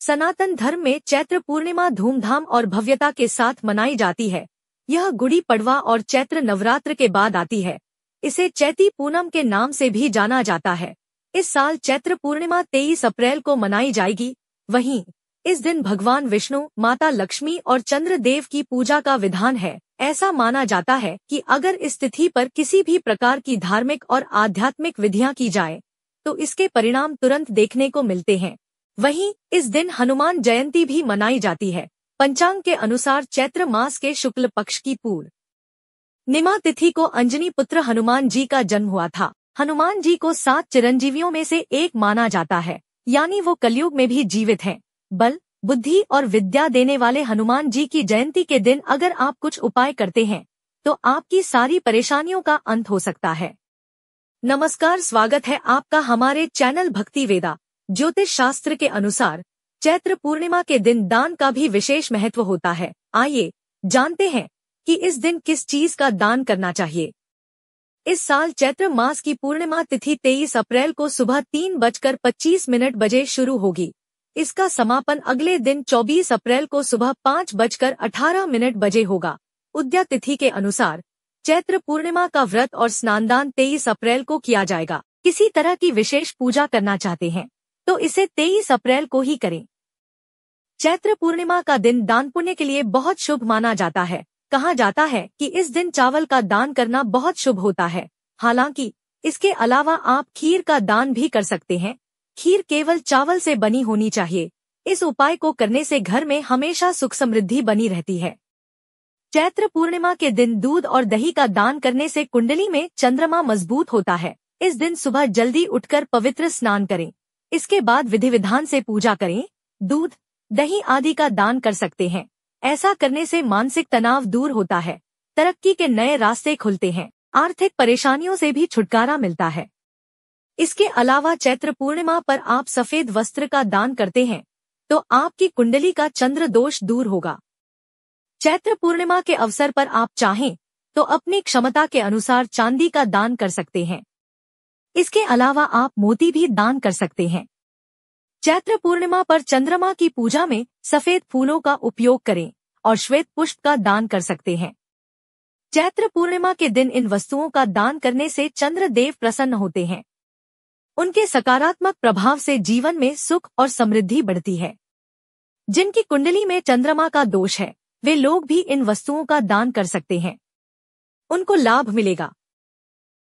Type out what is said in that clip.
सनातन धर्म में चैत्र पूर्णिमा धूमधाम और भव्यता के साथ मनाई जाती है यह गुड़ी पड़वा और चैत्र नवरात्र के बाद आती है इसे चैती पूनम के नाम से भी जाना जाता है इस साल चैत्र पूर्णिमा 23 अप्रैल को मनाई जाएगी वहीं इस दिन भगवान विष्णु माता लक्ष्मी और चंद्र देव की पूजा का विधान है ऐसा माना जाता है कि अगर इस तिथि पर किसी भी प्रकार की धार्मिक और आध्यात्मिक विधियां की जाए तो इसके परिणाम तुरंत देखने को मिलते हैं वहीं इस दिन हनुमान जयंती भी मनाई जाती है पंचांग के अनुसार चैत्र मास के शुक्ल पक्ष की पूर्व निमा तिथि को अंजनी पुत्र हनुमान जी का जन्म हुआ था हनुमान जी को सात चिरंजीवियों में से एक माना जाता है यानी वो कलयुग में भी जीवित हैं बल बुद्धि और विद्या देने वाले हनुमान जी की जयंती के दिन अगर आप कुछ उपाय करते हैं तो आपकी सारी परेशानियों का अंत हो सकता है नमस्कार स्वागत है आपका हमारे चैनल भक्ति वेदा ज्योतिष शास्त्र के अनुसार चैत्र पूर्णिमा के दिन दान का भी विशेष महत्व होता है आइए जानते हैं कि इस दिन किस चीज का दान करना चाहिए इस साल चैत्र मास की पूर्णिमा तिथि 23 अप्रैल को सुबह तीन बजकर पच्चीस मिनट बजे शुरू होगी इसका समापन अगले दिन 24 अप्रैल को सुबह पाँच बजकर अठारह मिनट बजे होगा उद्या तिथि के अनुसार चैत्र पूर्णिमा का व्रत और स्नानदान 23 अप्रैल को किया जाएगा किसी तरह की विशेष पूजा करना चाहते हैं इसे तेईस अप्रैल को ही करें चैत्र पूर्णिमा का दिन दान पुण्य के लिए बहुत शुभ माना जाता है कहा जाता है कि इस दिन चावल का दान करना बहुत शुभ होता है हालांकि इसके अलावा आप खीर का दान भी कर सकते हैं खीर केवल चावल से बनी होनी चाहिए इस उपाय को करने से घर में हमेशा सुख समृद्धि बनी रहती है चैत्र पूर्णिमा के दिन दूध और दही का दान करने से कुंडली में चंद्रमा मजबूत होता है इस दिन सुबह जल्दी उठकर पवित्र स्नान करें इसके बाद विधि विधान से पूजा करें दूध दही आदि का दान कर सकते हैं ऐसा करने से मानसिक तनाव दूर होता है तरक्की के नए रास्ते खुलते हैं आर्थिक परेशानियों से भी छुटकारा मिलता है इसके अलावा चैत्र पूर्णिमा पर आप सफेद वस्त्र का दान करते हैं तो आपकी कुंडली का चंद्र दोष दूर होगा चैत्र पूर्णिमा के अवसर पर आप चाहें तो अपनी क्षमता के अनुसार चांदी का दान कर सकते हैं इसके अलावा आप मोती भी दान कर सकते हैं चैत्र पूर्णिमा पर चंद्रमा की पूजा में सफेद फूलों का उपयोग करें और श्वेत पुष्प का दान कर सकते हैं चैत्र पूर्णिमा के दिन इन वस्तुओं का दान करने से चंद्र देव प्रसन्न होते हैं उनके सकारात्मक प्रभाव से जीवन में सुख और समृद्धि बढ़ती है जिनकी कुंडली में चंद्रमा का दोष है वे लोग भी इन वस्तुओं का दान कर सकते हैं उनको लाभ मिलेगा